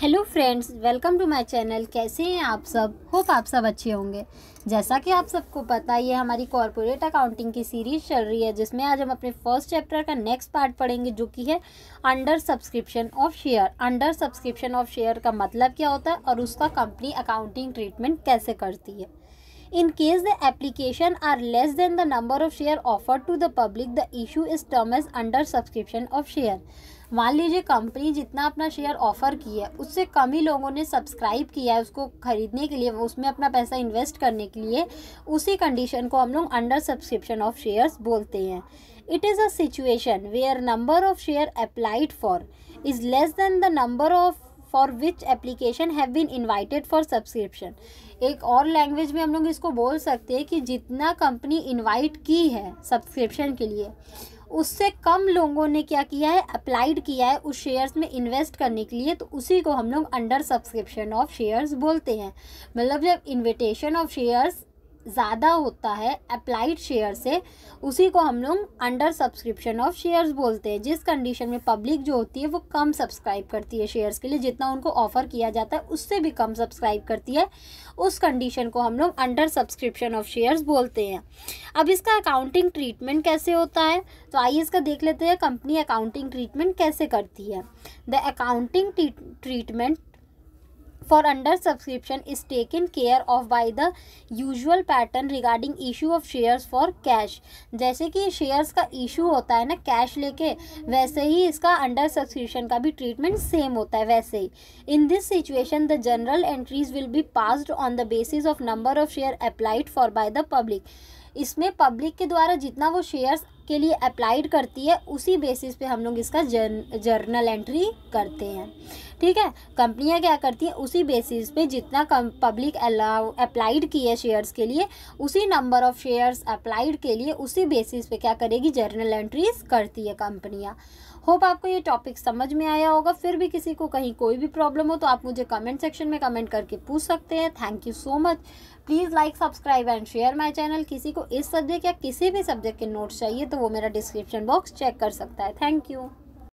hello friends welcome to my channel कैसे हैं आप सब होप आप सब अच्छे होंगे जैसा कि आप सबको पता ये हमारी कॉरपोरेट अकाउंटिंग की सीरीज चल रही है जिसमें आज हम अपने फर्स्ट चैप्टर का नेक्स्ट पार्ट पढ़ेंगे जो कि है under subscription of share under subscription of share का मतलब क्या होता है और उसका कंपनी अकाउंटिंग ट्रीटमेंट कैसे करती है in case the application are less than the number of share offer to the public the issue is termed as under subscription of share मान लीजिए कंपनी जितना अपना शेयर ऑफर की है उससे कम ही लोगों ने सब्सक्राइब किया है उसको खरीदने के लिए उसमें अपना पैसा इन्वेस्ट करने के लिए उसी कंडीशन को हम लोग अंडर सब्सक्रिप्शन ऑफ शेयर्स बोलते हैं it is a situation where number of share applied for is less than the number of for which application have been invited for subscription एक और लैंग्वेज में हम लोग इसको बोल सकते हैं कि जितना कंपनी इन्वाइट की है सब्सक्रिप्शन के लिए उससे कम लोगों ने क्या किया है अप्लाइड किया है उस शेयर्स में इन्वेस्ट करने के लिए तो उसी को हम लोग अंडर सब्सक्रिप्शन ऑफ शेयर्स बोलते हैं मतलब जब इन्विटेशन ऑफ शेयर्स ज़्यादा होता है अप्लाइड शेयर से उसी को हम लोग अंडर सब्सक्रिप्शन ऑफ शेयर्स बोलते हैं जिस कंडीशन में पब्लिक जो होती है वो कम सब्सक्राइब करती है शेयर्स के लिए जितना उनको ऑफर किया जाता है उससे भी कम सब्सक्राइब करती है उस कंडीशन को हम लोग अंडर सब्सक्रिप्शन ऑफ शेयर्स बोलते हैं अब इसका अकाउंटिंग ट्रीटमेंट कैसे होता है तो आइए इसका देख लेते हैं कंपनी अकाउंटिंग ट्रीटमेंट कैसे करती है the accounting treatment for under subscription is taken care of by the usual pattern regarding issue of shares for cash जैसे कि shares का issue होता है ना cash लेके वैसे ही इसका under subscription का भी treatment same होता है वैसे ही in this situation the general entries will be passed on the basis of number of share applied for by the public इसमें public के द्वारा जितना वो shares के लिए अप्लाइड करती है उसी बेसिस पे हम लोग इसका जर्न जर्नल एंट्री करते हैं ठीक है कंपनियां क्या करती हैं उसी बेसिस पे जितना पब्लिक अलाउ अप्लाइड की है शेयर्स के लिए उसी नंबर ऑफ शेयर्स अप्लाइड के लिए उसी बेसिस पे क्या करेगी जर्नल एंट्रीज करती है कंपनियां होप आपको ये टॉपिक समझ में आया होगा फिर भी किसी को कहीं कोई भी प्रॉब्लम हो तो आप मुझे कमेंट सेक्शन में कमेंट करके पूछ सकते हैं thank you so much please like subscribe and share my channel किसी को इस सब्जेक्ट या किसी भी सब्जेक्ट के नोट्स चाहिए तो तो वो मेरा डिस्क्रिप्शन बॉक्स चेक कर सकता है थैंक यू